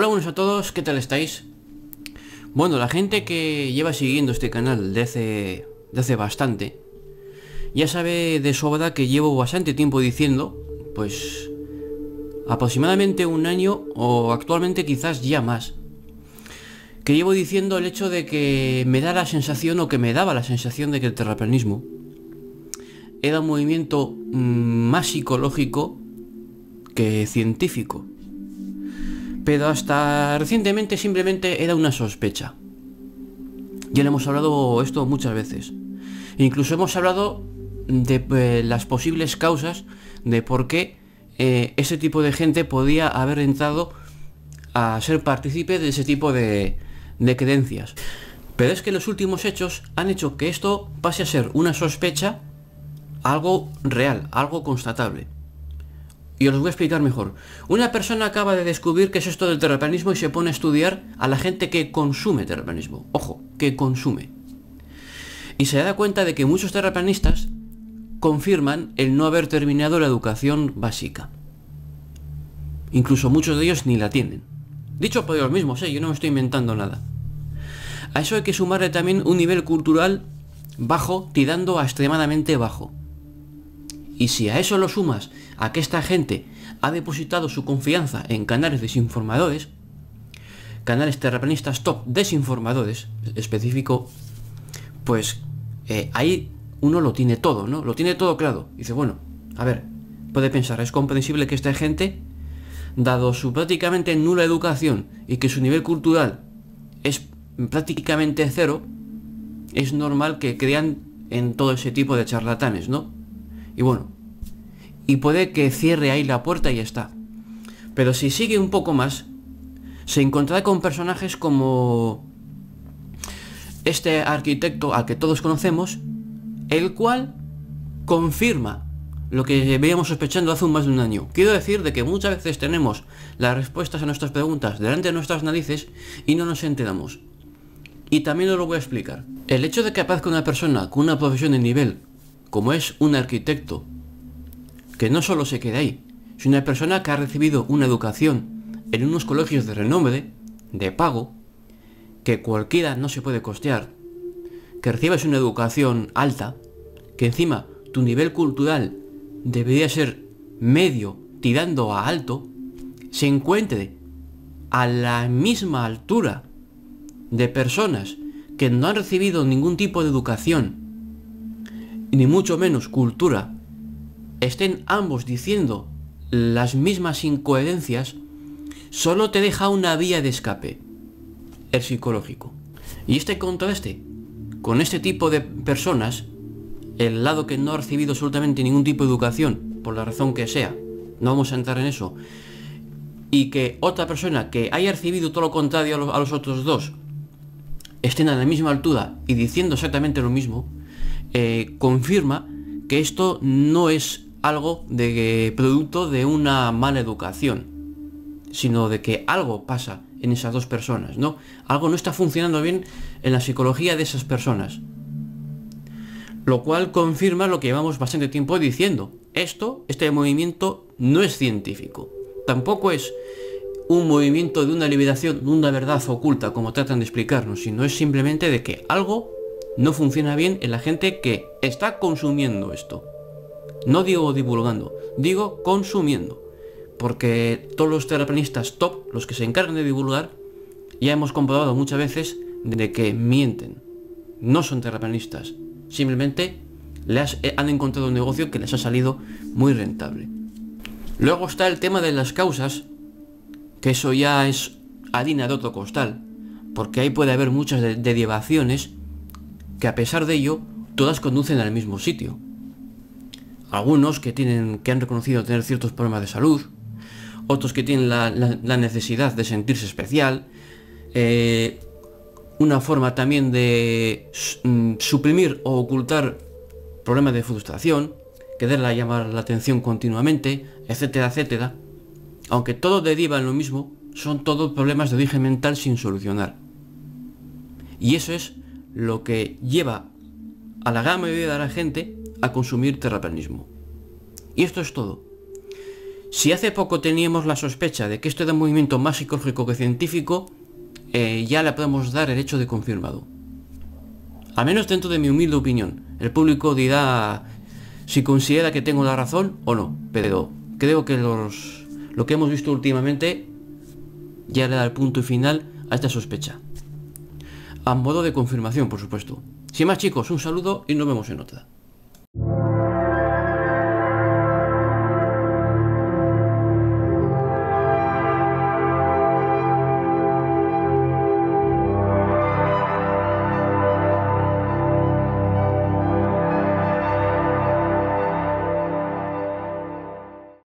Hola buenos a todos, ¿qué tal estáis? Bueno, la gente que lleva siguiendo este canal desde hace, bastante Ya sabe de sobra que llevo bastante tiempo diciendo Pues aproximadamente un año o actualmente quizás ya más Que llevo diciendo el hecho de que me da la sensación o que me daba la sensación de que el terraplanismo Era un movimiento mm, más psicológico que científico pero hasta recientemente simplemente era una sospecha. Ya le hemos hablado esto muchas veces. Incluso hemos hablado de eh, las posibles causas de por qué eh, ese tipo de gente podía haber entrado a ser partícipe de ese tipo de creencias. Pero es que los últimos hechos han hecho que esto pase a ser una sospecha, algo real, algo constatable. Y os voy a explicar mejor. Una persona acaba de descubrir qué es esto del terraplanismo y se pone a estudiar a la gente que consume terraplanismo. Ojo, que consume. Y se da cuenta de que muchos terraplanistas confirman el no haber terminado la educación básica. Incluso muchos de ellos ni la tienen. Dicho por ellos mismos, ¿eh? yo no me estoy inventando nada. A eso hay que sumarle también un nivel cultural bajo, tirando a extremadamente bajo. Y si a eso lo sumas a que esta gente ha depositado su confianza en canales desinformadores, canales terraplanistas top desinformadores específico, pues eh, ahí uno lo tiene todo, ¿no? Lo tiene todo claro. Dice, bueno, a ver, puede pensar, es comprensible que esta gente, dado su prácticamente nula educación y que su nivel cultural es prácticamente cero, es normal que crean en todo ese tipo de charlatanes, ¿no? Y bueno, y puede que cierre ahí la puerta y ya está. Pero si sigue un poco más, se encontrará con personajes como este arquitecto al que todos conocemos, el cual confirma lo que veíamos sospechando hace más de un año. Quiero decir de que muchas veces tenemos las respuestas a nuestras preguntas delante de nuestras narices y no nos enteramos. Y también os lo voy a explicar. El hecho de que aparezca una persona con una profesión de nivel como es un arquitecto, que no solo se queda ahí, sino una persona que ha recibido una educación en unos colegios de renombre, de pago, que cualquiera no se puede costear, que recibas una educación alta, que encima tu nivel cultural debería ser medio tirando a alto, se encuentre a la misma altura de personas que no han recibido ningún tipo de educación ni mucho menos cultura, estén ambos diciendo las mismas incoherencias, solo te deja una vía de escape, el psicológico. Y este contraste con este tipo de personas, el lado que no ha recibido absolutamente ningún tipo de educación, por la razón que sea, no vamos a entrar en eso, y que otra persona que haya recibido todo lo contrario a los, otros dos, estén a la misma altura y diciendo exactamente lo mismo, eh, confirma que esto no es algo de eh, producto de una mala educación, sino de que algo pasa en esas dos personas, ¿no? Algo no está funcionando bien en la psicología de esas personas. Lo cual confirma lo que llevamos bastante tiempo diciendo. Esto, este movimiento, no es científico. Tampoco es un movimiento de una liberación, de una verdad oculta, como tratan de explicarnos, sino es simplemente de que algo no funciona bien en la gente que está consumiendo esto. No digo divulgando, digo consumiendo. Porque todos los terraplanistas top, los que se encargan de divulgar, ya hemos comprobado muchas veces de que mienten. No son terraplanistas. Simplemente les eh, han encontrado un negocio que les ha salido muy rentable. Luego está el tema de las causas, que eso ya es harina de otro costal, porque ahí puede haber muchas derivaciones que a pesar de ello, todas conducen al mismo sitio. Algunos que, tienen, que han reconocido tener ciertos problemas de salud, otros que tienen la, necesidad de sentirse especial, eh, una forma también de mm, suprimir o ocultar problemas de frustración, quererla llamar la atención continuamente, etcétera, etcétera. Aunque todo deriva en lo mismo, son todos problemas de origen mental sin solucionar. Y eso es lo que lleva a la gran mayoría de la gente a consumir terraplanismo. Y esto es todo. Si hace poco teníamos la sospecha de que esto era un movimiento más psicológico que científico, eh, ya le podemos dar el hecho de confirmado. Al menos dentro de mi humilde opinión. El público dirá si considera que tengo la razón o no, pero creo que lo que hemos visto últimamente ya le da el punto y final a esta sospecha a modo de confirmación, por supuesto. Sin más chicos, un saludo y nos vemos en otra.